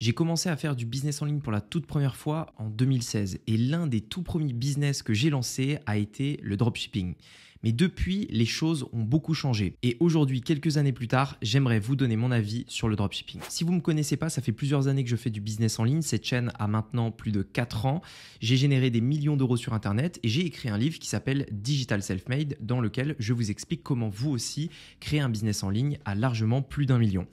J'ai commencé à faire du business en ligne pour la toute première fois en 2016 et l'un des tout premiers business que j'ai lancé a été le dropshipping. Mais depuis, les choses ont beaucoup changé. Et aujourd'hui, quelques années plus tard, j'aimerais vous donner mon avis sur le dropshipping. Si vous ne me connaissez pas, ça fait plusieurs années que je fais du business en ligne. Cette chaîne a maintenant plus de 4 ans. J'ai généré des millions d'euros sur Internet et j'ai écrit un livre qui s'appelle Digital Self-Made dans lequel je vous explique comment vous aussi créer un business en ligne à largement plus d'un million.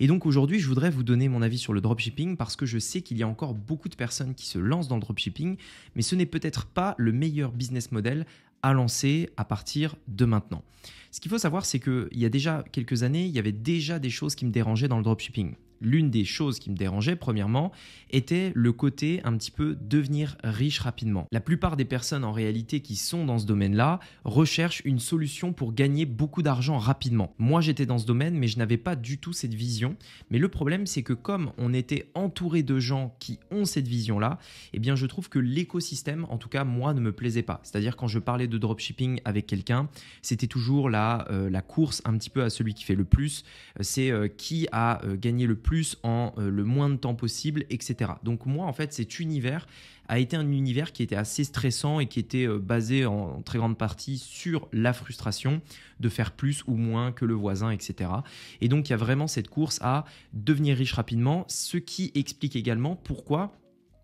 Et donc aujourd'hui, je voudrais vous donner mon avis sur le dropshipping parce que je sais qu'il y a encore beaucoup de personnes qui se lancent dans le dropshipping, mais ce n'est peut-être pas le meilleur business model à lancer à partir de maintenant. Ce qu'il faut savoir, c'est qu'il y a déjà quelques années, il y avait déjà des choses qui me dérangeaient dans le dropshipping. L'une des choses qui me dérangeait, premièrement, était le côté un petit peu devenir riche rapidement. La plupart des personnes en réalité qui sont dans ce domaine-là recherchent une solution pour gagner beaucoup d'argent rapidement. Moi j'étais dans ce domaine mais je n'avais pas du tout cette vision. Mais le problème c'est que comme on était entouré de gens qui ont cette vision-là, eh bien je trouve que l'écosystème, en tout cas moi, ne me plaisait pas. C'est-à-dire quand je parlais de dropshipping avec quelqu'un, c'était toujours la euh, la, course un petit peu à celui qui fait le plus, euh, c'est euh, qui a gagné le plus en le moins de temps possible, etc. Donc moi, en fait, cet univers a été un univers qui était assez stressant et qui était basé en, très grande partie sur la frustration de faire plus ou moins que le voisin, etc. Et donc il y a vraiment cette course à devenir riche rapidement, ce qui explique également pourquoi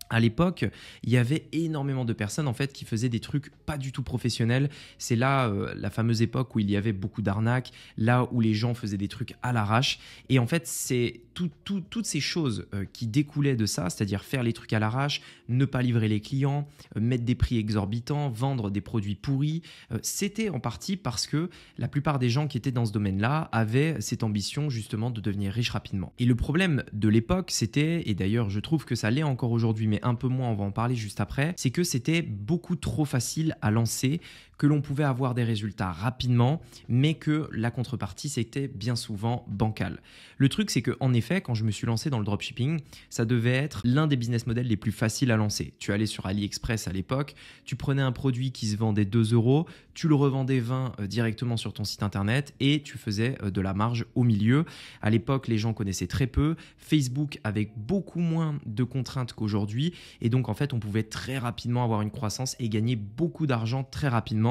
à l'époque, il y avait énormément de personnes en fait qui faisaient des trucs pas du tout professionnels. C'est là euh, la fameuse époque où il y avait beaucoup d'arnaques, là où les gens faisaient des trucs à l'arrache. Et en fait, c'est toutes ces choses euh, qui découlaient de ça, c'est-à-dire faire les trucs à l'arrache, ne pas livrer les clients, euh, mettre des prix exorbitants, vendre des produits pourris, euh, c'était en partie parce que la plupart des gens qui étaient dans ce domaine-là avaient cette ambition justement de devenir riche rapidement. Et le problème de l'époque, c'était, et d'ailleurs je trouve que ça l'est encore aujourd'hui, mais un peu moins, on va en parler juste après, c'est que c'était beaucoup trop facile à lancer que l'on pouvait avoir des résultats rapidement, mais que la contrepartie, c'était bien souvent bancale. Le truc, c'est que en effet, quand je me suis lancé dans le dropshipping, ça devait être l'un des business models les plus faciles à lancer. Tu allais sur AliExpress à l'époque, tu prenais un produit qui se vendait 2 euros, tu le revendais 20 euh, directement sur ton site internet et tu faisais euh, de la marge au milieu. À l'époque, les gens connaissaient très peu. Facebook avec beaucoup moins de contraintes qu'aujourd'hui. Et donc, en fait, on pouvait très rapidement avoir une croissance et gagner beaucoup d'argent très rapidement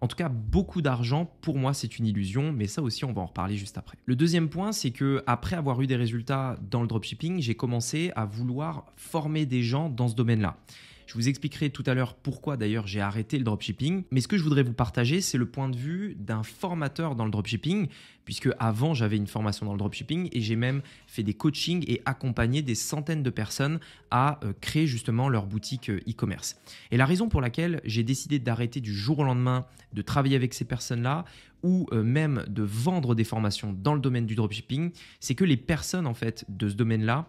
en tout cas, beaucoup d'argent, pour moi, c'est une illusion, mais ça aussi, on va en reparler juste après. Le deuxième point, c'est que après avoir eu des résultats dans le dropshipping, j'ai commencé à vouloir former des gens dans ce domaine-là. Je vous expliquerai tout à l'heure pourquoi d'ailleurs j'ai arrêté le dropshipping. Mais ce que je voudrais vous partager, c'est le point de vue d'un formateur dans le dropshipping, puisque avant j'avais une formation dans le dropshipping et j'ai même fait des coachings et accompagné des centaines de personnes à euh, créer justement leur boutique euh, e-commerce. Et la raison pour laquelle j'ai décidé d'arrêter du jour au lendemain de travailler avec ces personnes-là ou euh, même de vendre des formations dans le domaine du dropshipping, c'est que les personnes en fait de ce domaine-là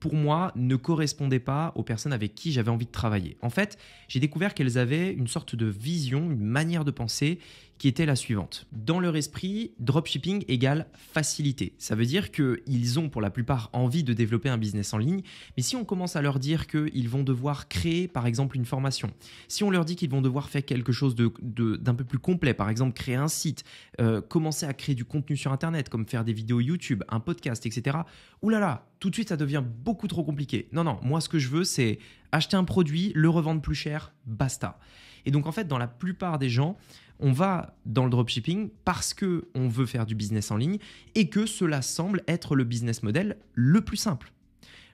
pour moi, ne correspondaient pas aux personnes avec qui j'avais envie de travailler. En fait, j'ai découvert qu'elles avaient une sorte de vision, une manière de penser qui était la suivante. Dans leur esprit, dropshipping égale facilité. Ça veut dire qu'ils ont pour la plupart envie de développer un business en ligne, mais si on commence à leur dire qu'ils vont devoir créer par exemple une formation, si on leur dit qu'ils vont devoir faire quelque chose d'un de, d'un peu plus complet, par exemple créer un site, euh, commencer à créer du contenu sur Internet, comme faire des vidéos YouTube, un podcast, etc., oulala, là là, tout de suite ça devient beaucoup trop compliqué. Non, non, moi ce que je veux c'est acheter un produit, le revendre plus cher, basta. Et donc en fait dans la plupart des gens, on va dans le dropshipping parce que on veut faire du business en ligne et que cela semble être le business model le plus simple.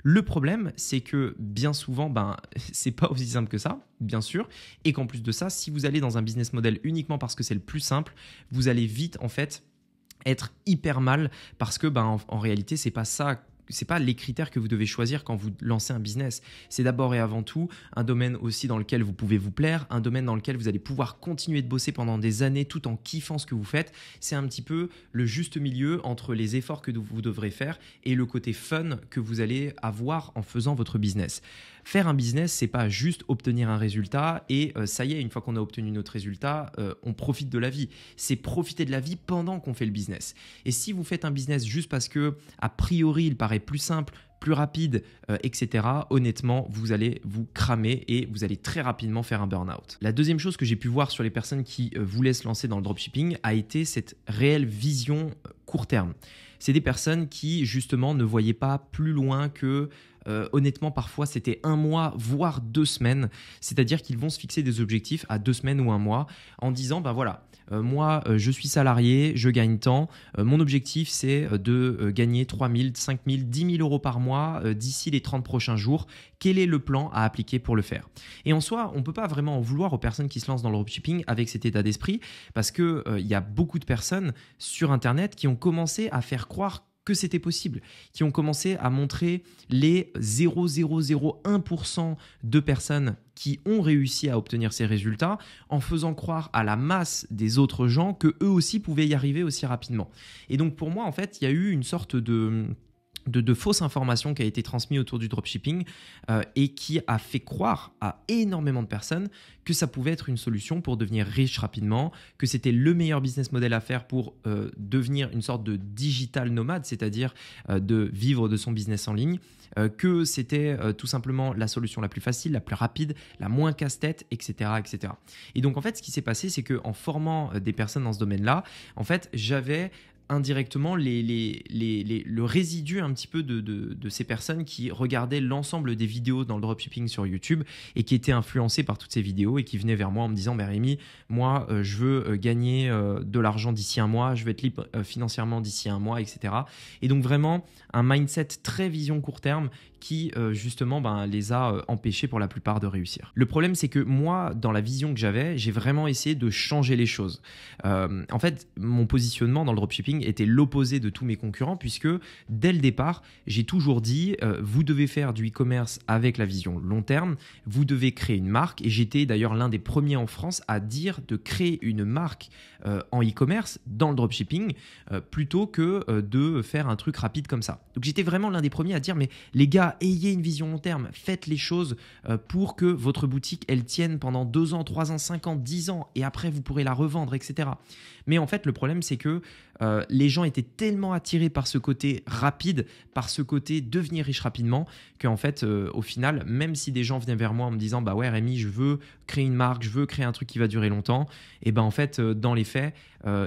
Le problème, c'est que bien souvent, ben, c'est pas aussi simple que ça, bien sûr, et qu'en plus de ça, si vous allez dans un business model uniquement parce que c'est le plus simple, vous allez vite en fait être hyper mal parce que ben en, en réalité c'est pas ça ce n'est pas les critères que vous devez choisir quand vous lancez un business. C'est d'abord et avant tout un domaine aussi dans lequel vous pouvez vous plaire, un domaine dans lequel vous allez pouvoir continuer de bosser pendant des années tout en kiffant ce que vous faites. C'est un petit peu le juste milieu entre les efforts que vous devrez faire et le côté fun que vous allez avoir en faisant votre business. Faire un business, c'est pas juste obtenir un résultat et euh, ça y est, une fois qu'on a obtenu notre résultat, euh, on profite de la vie. C'est profiter de la vie pendant qu'on fait le business. Et si vous faites un business juste parce que, a priori, il paraît plus simple, plus rapide, euh, etc., honnêtement, vous allez vous cramer et vous allez très rapidement faire un burn-out. La deuxième chose que j'ai pu voir sur les personnes qui voulaient se lancer dans le dropshipping a été cette réelle vision court terme. C'est des personnes qui, justement, ne voyaient pas plus loin que euh, honnêtement, parfois, c'était un mois, voire deux semaines. C'est-à-dire qu'ils vont se fixer des objectifs à deux semaines ou un mois en disant, ben voilà, euh, moi, euh, je suis salarié, je gagne tant. mon objectif, c'est de gagner 3 000, 5 000, 10 000 euros par mois d'ici les 30 prochains jours. Quel est le plan à appliquer pour le faire Et en soi, on peut pas vraiment en vouloir aux personnes qui se lancent dans le dropshipping avec cet état d'esprit parce qu'il il y a beaucoup de personnes sur Internet qui ont commencé à faire croire que c'était possible, qui ont commencé à montrer les 0,001% de personnes qui ont réussi à obtenir ces résultats en faisant croire à la masse des autres gens que eux aussi pouvaient y arriver aussi rapidement. Et donc pour moi en fait, il y a eu une sorte de de, fausses informations qui a été transmise autour du dropshipping euh, et qui a fait croire à énormément de personnes que ça pouvait être une solution pour devenir riche rapidement, que c'était le meilleur business model à faire pour euh, devenir une sorte de digital nomade, c'est-à-dire euh, de vivre de son business en ligne, que c'était tout simplement la solution la plus facile, la plus rapide, la moins casse-tête, etc., etc. Et donc en fait, ce qui s'est passé, c'est que en formant des personnes dans ce domaine-là, en fait, j'avais indirectement les, le résidu un petit peu de, ces personnes qui regardaient l'ensemble des vidéos dans le dropshipping sur YouTube et qui étaient influencées par toutes ces vidéos et qui venaient vers moi en me disant bah, Rémi, moi euh, je veux euh, gagner euh, de l'argent d'ici un mois, je veux être libre financièrement d'ici un mois, etc. Et donc vraiment un mindset très vision court terme qui euh, justement ben, les a euh, empêchés pour la plupart de réussir. Le problème c'est que moi, dans la vision que j'avais, j'ai vraiment essayé de changer les choses. Euh, en fait, mon positionnement dans le dropshipping était l'opposé de tous mes concurrents puisque dès le départ, j'ai toujours dit, vous devez faire du e-commerce avec la vision long terme, vous devez créer une marque et j'étais d'ailleurs l'un des premiers en France à dire de créer une marque en e-commerce dans le dropshipping plutôt que de faire un truc rapide comme ça. Donc j'étais vraiment l'un des premiers à dire mais les gars, ayez une vision long terme, faites les choses euh, pour que votre boutique, elle tienne pendant 2 ans, 3 ans, 5 ans, 10 ans, et après, vous pourrez la revendre, etc. Mais en fait, le problème, c'est que euh, les gens étaient tellement attirés par ce côté rapide, par ce côté devenir riche rapidement, qu'en fait, euh, au final, même si des gens venaient vers moi en me disant Bah ouais, Rémi, je veux créer une marque, je veux créer un truc qui va durer longtemps, et eh ben en fait, euh, dans les faits,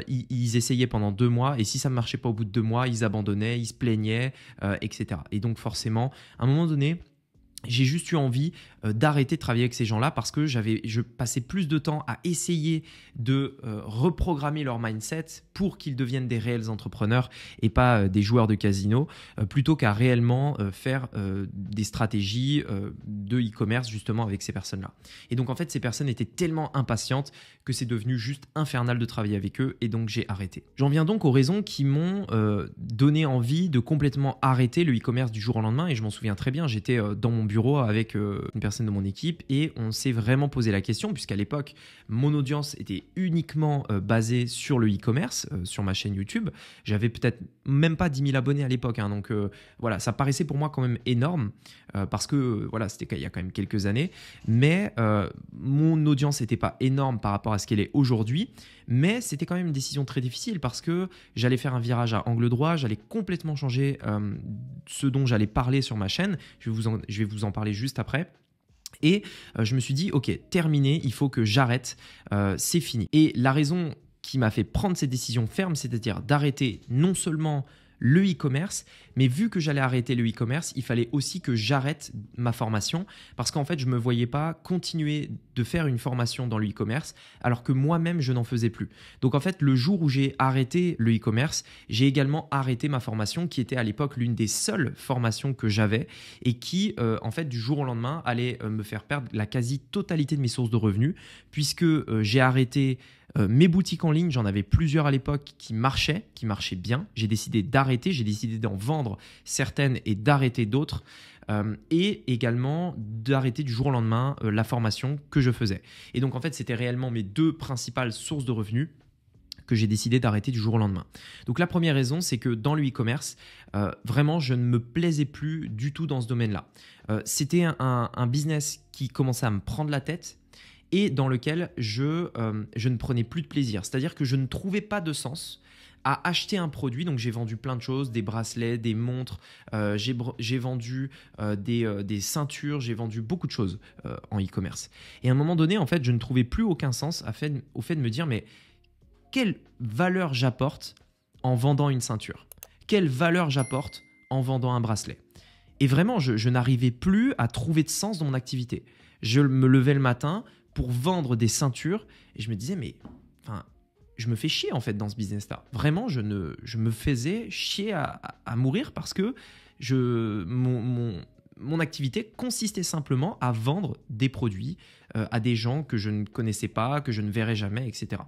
ils, ils, essayaient pendant deux mois, et si ça ne marchait pas au bout de deux mois, ils abandonnaient, ils se plaignaient, etc. Et donc, forcément, à un moment donné, j'ai juste eu envie euh, d'arrêter de travailler avec ces gens-là parce que j'avais, je passais plus de temps à essayer de euh, reprogrammer leur mindset pour qu'ils deviennent des réels entrepreneurs et pas euh, des joueurs de casino, plutôt qu'à réellement faire des stratégies de e-commerce justement avec ces personnes-là. Et donc en fait, ces personnes étaient tellement impatientes que c'est devenu juste infernal de travailler avec eux et donc j'ai arrêté. J'en viens donc aux raisons qui m'ont donné envie de complètement arrêter le e-commerce du jour au lendemain et je m'en souviens très bien, j'étais dans mon bureau avec euh, une personne de mon équipe et on s'est vraiment posé la question, puisqu'à l'époque, mon audience était uniquement euh, basée sur le e-commerce, euh, sur ma chaîne YouTube. J'avais peut-être même pas 10 000 abonnés à l'époque, hein, donc voilà, ça paraissait pour moi quand même énorme. Euh, parce que euh, voilà, c'était il y a quand même quelques années. Mais euh, mon audience n'était pas énorme par rapport à ce qu'elle est aujourd'hui. Mais c'était quand même une décision très difficile parce que j'allais faire un virage à angle droit, j'allais complètement changer ce dont j'allais parler sur ma chaîne. Je vais vous en, je vais vous en parler juste après. Et je me suis dit, ok, terminé, il faut que j'arrête, c'est fini. Et la raison qui m'a fait prendre cette décision ferme, c'est-à-dire d'arrêter non seulement le e-commerce. Mais vu que j'allais arrêter le e-commerce, il fallait aussi que j'arrête ma formation parce qu'en fait, je ne me voyais pas continuer de faire une formation dans le e-commerce alors que moi-même, je n'en faisais plus. Donc en fait, le jour où j'ai arrêté le e-commerce, j'ai également arrêté ma formation qui était à l'époque l'une des seules formations que j'avais et qui, euh, en fait, du jour au lendemain, allait euh, me faire perdre la quasi-totalité de mes sources de revenus puisque euh, j'ai arrêté euh, mes boutiques en ligne, j'en avais plusieurs à l'époque qui marchaient, qui marchaient bien. J'ai décidé d'arrêter, j'ai décidé d'en vendre certaines et d'arrêter d'autres. Euh, et également d'arrêter du jour au lendemain euh, la formation que je faisais. Et donc en fait, c'était réellement mes deux principales sources de revenus que j'ai décidé d'arrêter du jour au lendemain. Donc la première raison, c'est que dans le e-commerce, vraiment, je ne me plaisais plus du tout dans ce domaine-là. c'était un business qui commençait à me prendre la tête, et dans lequel je, euh, je ne prenais plus de plaisir. C'est-à-dire que je ne trouvais pas de sens à acheter un produit. Donc j'ai vendu plein de choses, des bracelets, des montres, euh, j'ai vendu euh, des, des, ceintures, j'ai vendu beaucoup de choses en e-commerce. Et à un moment donné, en fait, je ne trouvais plus aucun sens à au fait de me dire, mais quelle valeur j'apporte en vendant une ceinture Quelle valeur j'apporte en vendant un bracelet Et vraiment, je n'arrivais plus à trouver de sens dans mon activité. Je me levais le matin, pour vendre des ceintures. Et je me disais, mais enfin, je me fais chier en fait dans ce business-là. Vraiment, je, ne, je me faisais chier à, mourir parce que je, mon, activité consistait simplement à vendre des produits euh, à des gens que je ne connaissais pas, que je ne verrais jamais, etc.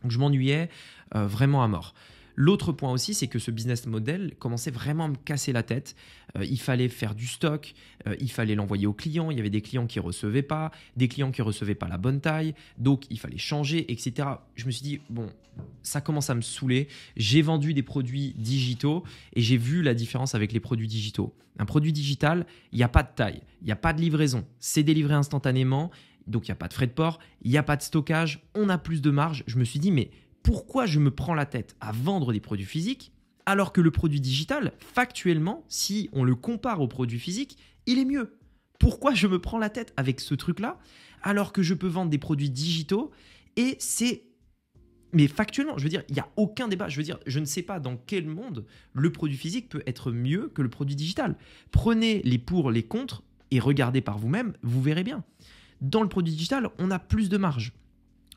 Donc je m'ennuyais euh, vraiment à mort. L'autre point aussi, c'est que ce business model commençait vraiment à me casser la tête. Euh, il fallait faire du stock, euh, il fallait l'envoyer aux clients, il y avait des clients qui ne recevaient pas, des clients qui ne recevaient pas la bonne taille, donc il fallait changer, etc. Je me suis dit, bon, ça commence à me saouler. J'ai vendu des produits digitaux et j'ai vu la différence avec les produits digitaux. Un produit digital, il n'y a pas de taille, il n'y a pas de livraison, c'est délivré instantanément, donc il n'y a pas de frais de port, il n'y a pas de stockage, on a plus de marge. Je me suis dit, mais pourquoi je me prends la tête à vendre des produits physiques alors que le produit digital, factuellement, si on le compare au produit physique, il est mieux Pourquoi je me prends la tête avec ce truc-là alors que je peux vendre des produits digitaux et c'est... Mais factuellement, je veux dire, il n'y a aucun débat. Je veux dire, je ne sais pas dans quel monde le produit physique peut être mieux que le produit digital. Prenez les pour, les contre et regardez par vous-même, vous verrez bien. Dans le produit digital, on a plus de marge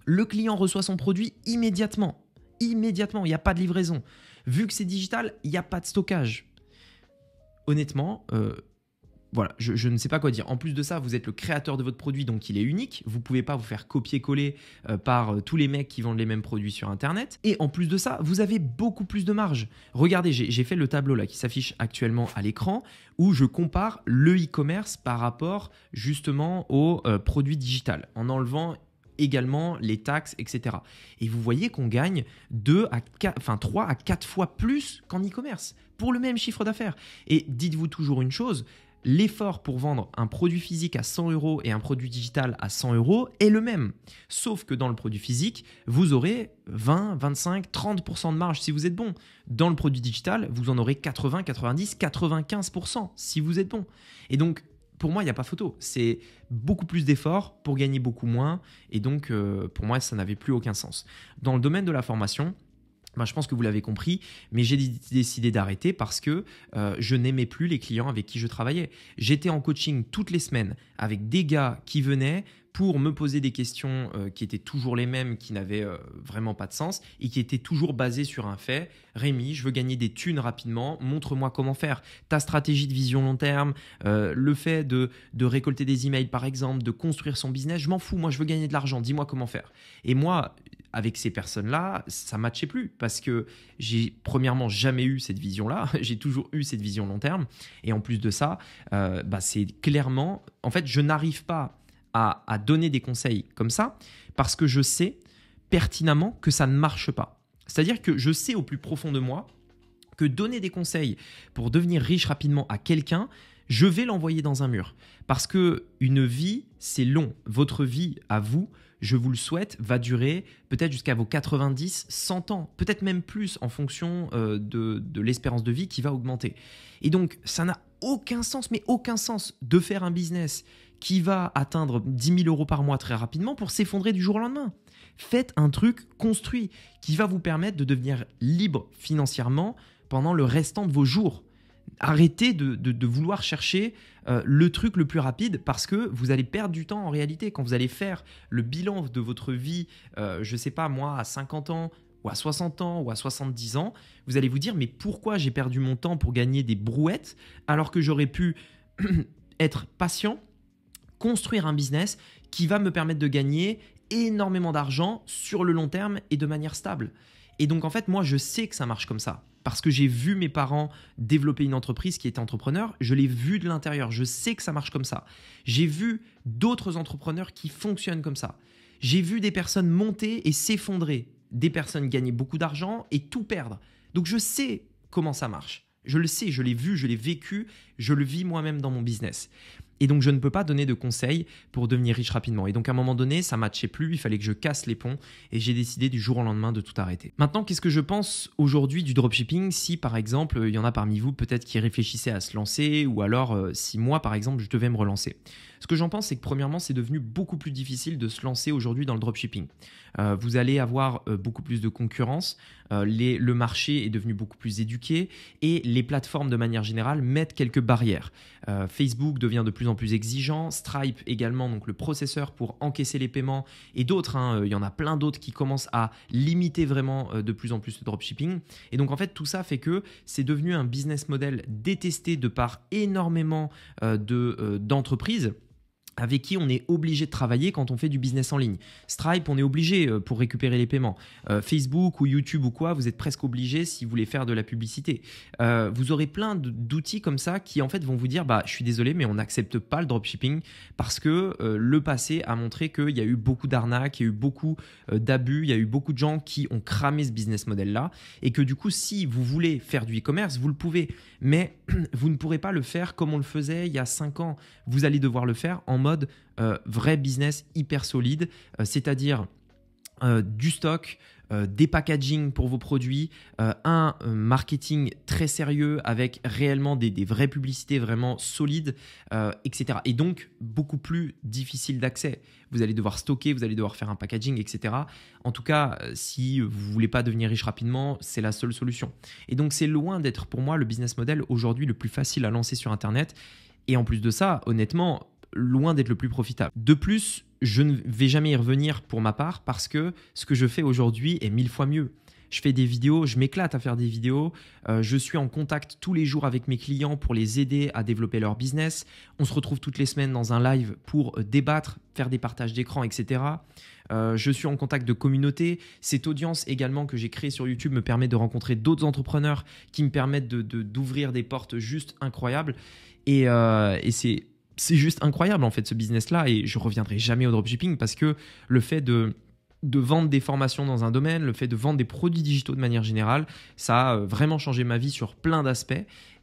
le client reçoit son produit immédiatement. Immédiatement, il n'y a pas de livraison. Vu que c'est digital, il n'y a pas de stockage. Honnêtement, euh, voilà, je, ne sais pas quoi dire. En plus de ça, vous êtes le créateur de votre produit, donc il est unique. Vous ne pouvez pas vous faire copier-coller euh, par euh, tous les mecs qui vendent les mêmes produits sur Internet. Et en plus de ça, vous avez beaucoup plus de marge. Regardez, j'ai fait le tableau là qui s'affiche actuellement à l'écran où je compare le e-commerce par rapport justement au produit digital en enlevant également les taxes, etc. Et vous voyez qu'on gagne à 3 à 4 fois plus qu'en e-commerce pour le même chiffre d'affaires. Et dites-vous toujours une chose, l'effort pour vendre un produit physique à 100 euros et un produit digital à 100 euros est le même. Sauf que dans le produit physique, vous aurez 20, 25, 30% de marge si vous êtes bon. Dans le produit digital, vous en aurez 80, 90, 95% si vous êtes bon. Et donc, pour moi, il n'y a pas photo. C'est beaucoup plus d'efforts pour gagner beaucoup moins. Et donc, euh, pour moi, ça n'avait plus aucun sens. Dans le domaine de la formation, bah, je pense que vous l'avez compris, mais j'ai décidé d'arrêter parce que euh, je n'aimais plus les clients avec qui je travaillais. J'étais en coaching toutes les semaines avec des gars qui venaient pour me poser des questions euh, qui étaient toujours les mêmes, qui n'avaient euh, vraiment pas de sens et qui étaient toujours basées sur un fait. Rémi, je veux gagner des thunes rapidement, montre-moi comment faire. Ta stratégie de vision long terme, euh, le fait de, de, récolter des emails par exemple, de construire son business, je m'en fous, moi je veux gagner de l'argent, dis-moi comment faire. Et moi, avec ces personnes-là, ça matchait plus parce que j'ai premièrement jamais eu cette vision-là, j'ai toujours eu cette vision long terme et en plus de ça, bah, c'est clairement, en fait, je n'arrive pas à, donner des conseils comme ça parce que je sais pertinemment que ça ne marche pas. C'est-à-dire que je sais au plus profond de moi que donner des conseils pour devenir riche rapidement à quelqu'un, je vais l'envoyer dans un mur. Parce que une vie, c'est long. Votre vie à vous, je vous le souhaite, va durer peut-être jusqu'à vos 90, 100 ans, peut-être même plus en fonction euh, de l'espérance de vie qui va augmenter. Et donc, ça n'a aucun sens, mais aucun sens de faire un business qui va atteindre 10 000 euros par mois très rapidement pour s'effondrer du jour au lendemain. Faites un truc construit qui va vous permettre de devenir libre financièrement pendant le restant de vos jours. Arrêtez de, de, vouloir chercher euh, le truc le plus rapide parce que vous allez perdre du temps en réalité. Quand vous allez faire le bilan de votre vie, euh, je ne sais pas moi, à 50 ans, ou à 60 ans ou à 70 ans, vous allez vous dire mais pourquoi j'ai perdu mon temps pour gagner des brouettes alors que j'aurais pu être patient construire un business qui va me permettre de gagner énormément d'argent sur le long terme et de manière stable. Et donc en fait, moi, je sais que ça marche comme ça. Parce que j'ai vu mes parents développer une entreprise qui était entrepreneur, je l'ai vu de l'intérieur, je sais que ça marche comme ça. J'ai vu d'autres entrepreneurs qui fonctionnent comme ça. J'ai vu des personnes monter et s'effondrer, des personnes gagner beaucoup d'argent et tout perdre. Donc je sais comment ça marche. Je le sais, je l'ai vu, je l'ai vécu, je le vis moi-même dans mon business. Et donc, je ne peux pas donner de conseils pour devenir riche rapidement. Et donc, à un moment donné, ça matchait plus, il fallait que je casse les ponts et j'ai décidé du jour au lendemain de tout arrêter. Maintenant, qu'est-ce que je pense aujourd'hui du dropshipping si, par exemple, il y en a parmi vous peut-être qui réfléchissaient à se lancer ou alors euh, si moi, par exemple, je devais me relancer Ce que j'en pense, c'est que premièrement, c'est devenu beaucoup plus difficile de se lancer aujourd'hui dans le dropshipping. Euh, vous allez avoir euh, beaucoup plus de concurrence, les, le marché est devenu beaucoup plus éduqué et les plateformes, de manière générale, mettent quelques barrières. Facebook devient de plus plus en plus exigeants. Stripe également, donc le processeur pour encaisser les paiements et d'autres. Hein, euh, il y en a plein d'autres qui commencent à limiter vraiment euh, de plus en plus le dropshipping. Et donc en fait, tout ça fait que c'est devenu un business model détesté de par énormément euh, de d'entreprises avec qui on est obligé de travailler quand on fait du business en ligne. Stripe, on est obligé euh, pour récupérer les paiements. Euh, Facebook ou YouTube ou quoi, vous êtes presque obligé si vous voulez faire de la publicité. Euh, vous aurez plein d'outils comme ça qui en fait vont vous dire bah je suis désolé mais on n'accepte pas le dropshipping parce que le passé a montré qu'il y a eu beaucoup d'arnaques, il y a eu beaucoup d'abus, il y a eu beaucoup de gens qui ont cramé ce business model là et que du coup si vous voulez faire du e-commerce, vous le pouvez mais vous ne pourrez pas le faire comme on le faisait il y a 5 ans. Vous allez devoir le faire en mode mode euh, vrai business hyper solide, euh, c'est-à-dire euh, du stock, des packaging pour vos produits, un marketing très sérieux avec réellement des, des vraies publicités vraiment solides, etc. Et donc beaucoup plus difficile d'accès. Vous allez devoir stocker, vous allez devoir faire un packaging, etc. En tout cas, si vous voulez pas devenir riche rapidement, c'est la seule solution. Et donc c'est loin d'être pour moi le business model aujourd'hui le plus facile à lancer sur Internet. Et en plus de ça, honnêtement, loin d'être le plus profitable. De plus, je ne vais jamais y revenir pour ma part parce que ce que je fais aujourd'hui est mille fois mieux. Je fais des vidéos, je m'éclate à faire des vidéos, euh, je suis en contact tous les jours avec mes clients pour les aider à développer leur business, on se retrouve toutes les semaines dans un live pour euh, débattre, faire des partages d'écran, etc. Euh, je suis en contact de communauté. Cette audience également que j'ai créée sur YouTube me permet de rencontrer d'autres entrepreneurs qui me permettent d'ouvrir des portes juste incroyables. et c'est c'est juste incroyable en fait ce business-là et je reviendrai jamais au dropshipping parce que le fait de de vendre des formations dans un domaine, le fait de vendre des produits digitaux de manière générale, ça a euh, vraiment changé ma vie sur plein d'aspects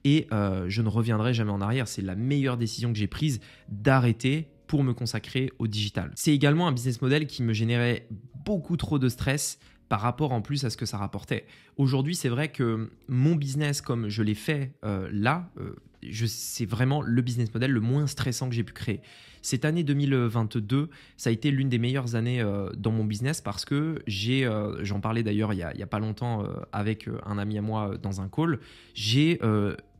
et euh, je ne reviendrai jamais en arrière. C'est la meilleure décision que j'ai prise d'arrêter pour me consacrer au digital. C'est également un business model qui me générait beaucoup trop de stress par rapport en plus à ce que ça rapportait. Aujourd'hui, c'est vrai que mon business, comme je l'ai fait euh, là, c'est vraiment le business model le moins stressant que j'ai pu créer. Cette année 2022, ça a été l'une des meilleures années euh, dans mon business parce que j'ai, euh, j'en parlais d'ailleurs il, n'y y a, pas longtemps euh, avec un ami à moi dans un call, j'ai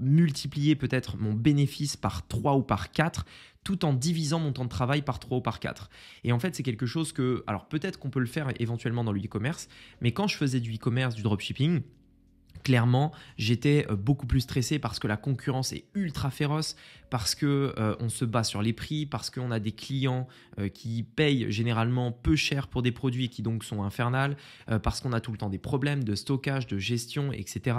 multiplié peut-être mon bénéfice par 3 ou par 4 tout en divisant mon temps de travail par 3 ou par 4. Et en fait, c'est quelque chose que, alors peut-être qu'on peut le faire éventuellement dans le e-commerce, mais quand je faisais du e-commerce, du dropshipping, clairement, j'étais euh, beaucoup plus stressé parce que la concurrence est ultra féroce, parce que euh, on se bat sur les prix, parce qu'on a des clients euh, qui payent généralement peu cher pour des produits qui donc sont infernales, parce qu'on a tout le temps des problèmes de stockage, de gestion, etc.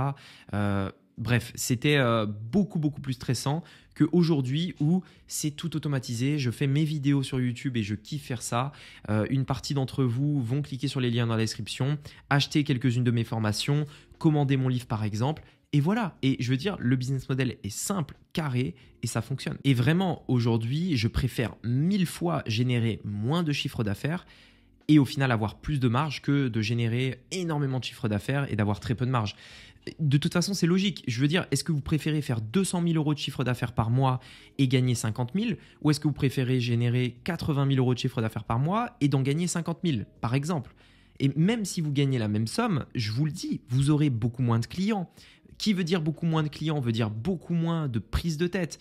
Bref, c'était euh, beaucoup beaucoup plus stressant qu'aujourd'hui où c'est tout automatisé. Je fais mes vidéos sur YouTube et je kiffe faire ça. Euh, une partie d'entre vous vont cliquer sur les liens dans la description, acheter quelques-unes de mes formations, commander mon livre par exemple. Et voilà, et je veux dire, le business model est simple, carré, et ça fonctionne. Et vraiment, aujourd'hui, je préfère mille fois générer moins de chiffre d'affaires et au final avoir plus de marge que de générer énormément de chiffre d'affaires et d'avoir très peu de marge de toute façon, c'est logique. Je veux dire, est-ce que vous préférez faire 200 000 euros de chiffre d'affaires par mois et gagner 50 000 Ou est-ce que vous préférez générer 80 000 euros de chiffre d'affaires par mois et d'en gagner 50 000, par exemple Et même si vous gagnez la même somme, je vous le dis, vous aurez beaucoup moins de clients. Qui veut dire beaucoup moins de clients veut dire beaucoup moins de prise de tête.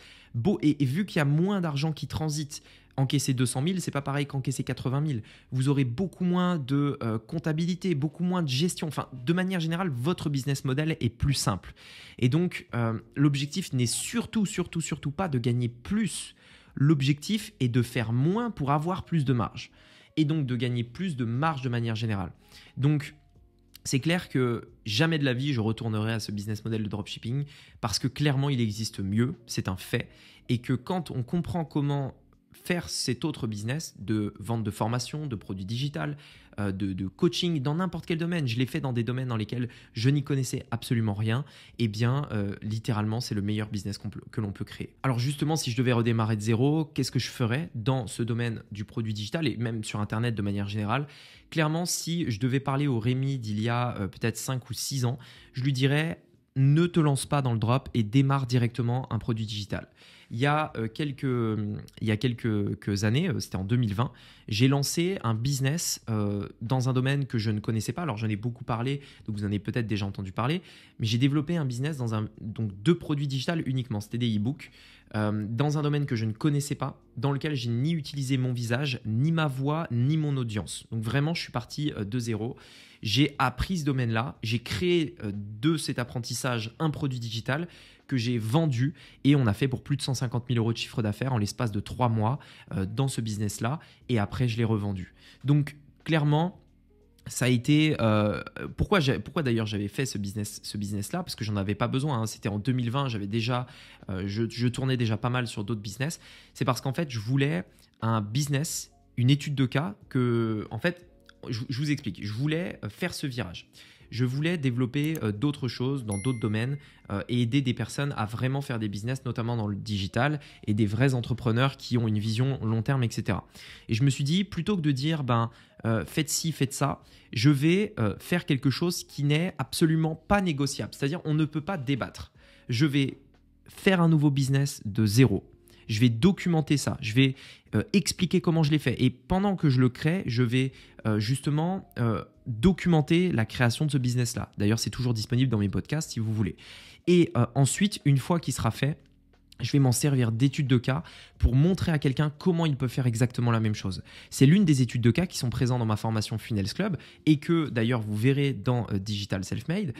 et, vu qu'il y a moins d'argent qui transite, encaisser 200 000, c'est pas pareil qu'encaisser 80 000. Vous aurez beaucoup moins de euh, comptabilité, beaucoup moins de gestion. Enfin, de manière générale, votre business model est plus simple. Et donc, euh, l'objectif n'est surtout, surtout, surtout pas de gagner plus. L'objectif est de faire moins pour avoir plus de marge. Et donc de gagner plus de marge de manière générale. Donc, c'est clair que jamais de la vie je retournerai à ce business model de dropshipping parce que clairement il existe mieux, c'est un fait, et que quand on comprend comment faire cet autre business de vente de formation, de produits digitales, euh, de, coaching, dans n'importe quel domaine. Je l'ai fait dans des domaines dans lesquels je n'y connaissais absolument rien. et eh bien, euh, littéralement, c'est le meilleur business que l'on peut créer. Alors justement, si je devais redémarrer de zéro, qu'est-ce que je ferais dans ce domaine du produit digital et même sur Internet de manière générale Clairement, si je devais parler au Rémi d'il y a euh, peut-être 5 ou 6 ans, je lui dirais ne te lance pas dans le drop et démarre directement un produit digital. Euh, il y a quelques, années, euh, c'était en 2020, j'ai lancé un business euh, dans un domaine que je ne connaissais pas. Alors j'en ai beaucoup parlé, donc vous en avez peut-être déjà entendu parler, mais j'ai développé un business dans un, donc deux produits digitales uniquement, c'était des e-books, dans un domaine que je ne connaissais pas, dans lequel j'ai ni utilisé mon visage, ni ma voix, ni mon audience. Donc vraiment, je suis parti de zéro. J'ai appris ce domaine-là, j'ai créé de cet apprentissage un produit digital que j'ai vendu et on a fait pour plus de 150 000 euros de chiffre d'affaires en l'espace de trois mois euh, dans ce business-là et après je l'ai revendu. Donc clairement, ça a été euh, pourquoi pourquoi d'ailleurs j'avais fait ce business ce business là parce que j'en avais pas besoin hein. c'était en 2020 j'avais déjà euh, je, tournais déjà pas mal sur d'autres business c'est parce qu'en fait je voulais un business une étude de cas que en fait je vous explique je voulais faire ce virage je voulais développer euh, d'autres choses dans d'autres domaines euh, et aider des personnes à vraiment faire des business, notamment dans le digital, et des vrais entrepreneurs qui ont une vision long terme, etc. Et je me suis dit, plutôt que de dire, ben, euh, faites ci, faites ça, je vais faire quelque chose qui n'est absolument pas négociable. C'est-à-dire, on ne peut pas débattre. Je vais faire un nouveau business de zéro je vais documenter ça, je vais euh, expliquer comment je l'ai fait. Et pendant que je le crée, je vais euh, justement euh, documenter la création de ce business-là. D'ailleurs, c'est toujours disponible dans mes podcasts si vous voulez. Et ensuite, une fois qu'il sera fait, je vais m'en servir d'études de cas pour montrer à quelqu'un comment il peut faire exactement la même chose. C'est l'une des études de cas qui sont présentes dans ma formation Funnels Club et que d'ailleurs vous verrez dans Digital Self-Made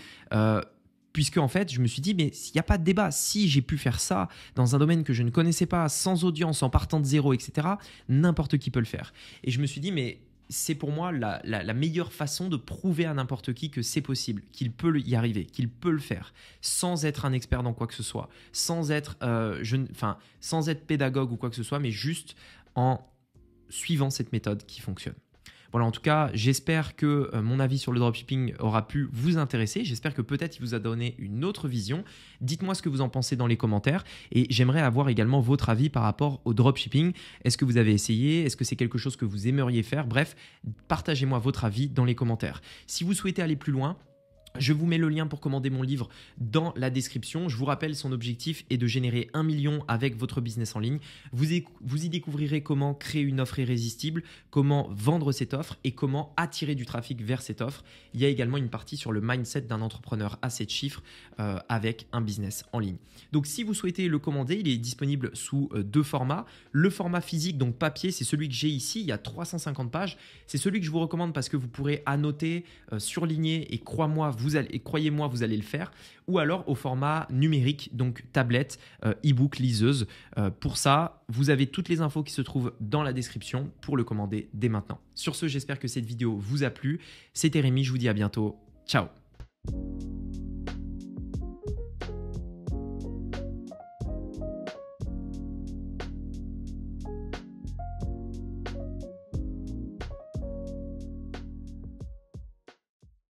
puisque en fait, je me suis dit, mais s'il n'y a pas de débat. Si j'ai pu faire ça dans un domaine que je ne connaissais pas, sans audience, en partant de zéro, etc., n'importe qui peut le faire. Et je me suis dit, mais c'est pour moi la, meilleure façon de prouver à n'importe qui que c'est possible, qu'il peut y arriver, qu'il peut le faire, sans être un expert dans quoi que ce soit, sans être, euh, enfin, sans être pédagogue ou quoi que ce soit, mais juste en suivant cette méthode qui fonctionne. Voilà, en tout cas, j'espère que euh, mon avis sur le dropshipping aura pu vous intéresser. J'espère que peut-être il vous a donné une autre vision. Dites-moi ce que vous en pensez dans les commentaires et j'aimerais avoir également votre avis par rapport au dropshipping. Est-ce que vous avez essayé Est-ce que c'est quelque chose que vous aimeriez faire Bref, partagez-moi votre avis dans les commentaires. Si vous souhaitez aller plus loin, je vous mets le lien pour commander mon livre dans la description. Je vous rappelle, son objectif est de générer un million avec votre business en ligne. Vous y, vous y découvrirez comment créer une offre irrésistible, comment vendre cette offre et comment attirer du trafic vers cette offre. Il y a également une partie sur le mindset d'un entrepreneur à 7 chiffres euh, avec un business en ligne. Donc si vous souhaitez le commander, il est disponible sous euh, deux formats. Le format physique, donc papier, c'est celui que j'ai ici, il y a 350 pages. C'est celui que je vous recommande parce que vous pourrez annoter, euh, surligner et crois-moi, vous vous allez, et croyez-moi, vous allez le faire, ou alors au format numérique, donc tablette, euh, e-book, liseuse. Euh, pour ça, vous avez toutes les infos qui se trouvent dans la description pour le commander dès maintenant. Sur ce, j'espère que cette vidéo vous a plu. C'était Rémi, je vous dis à bientôt. Ciao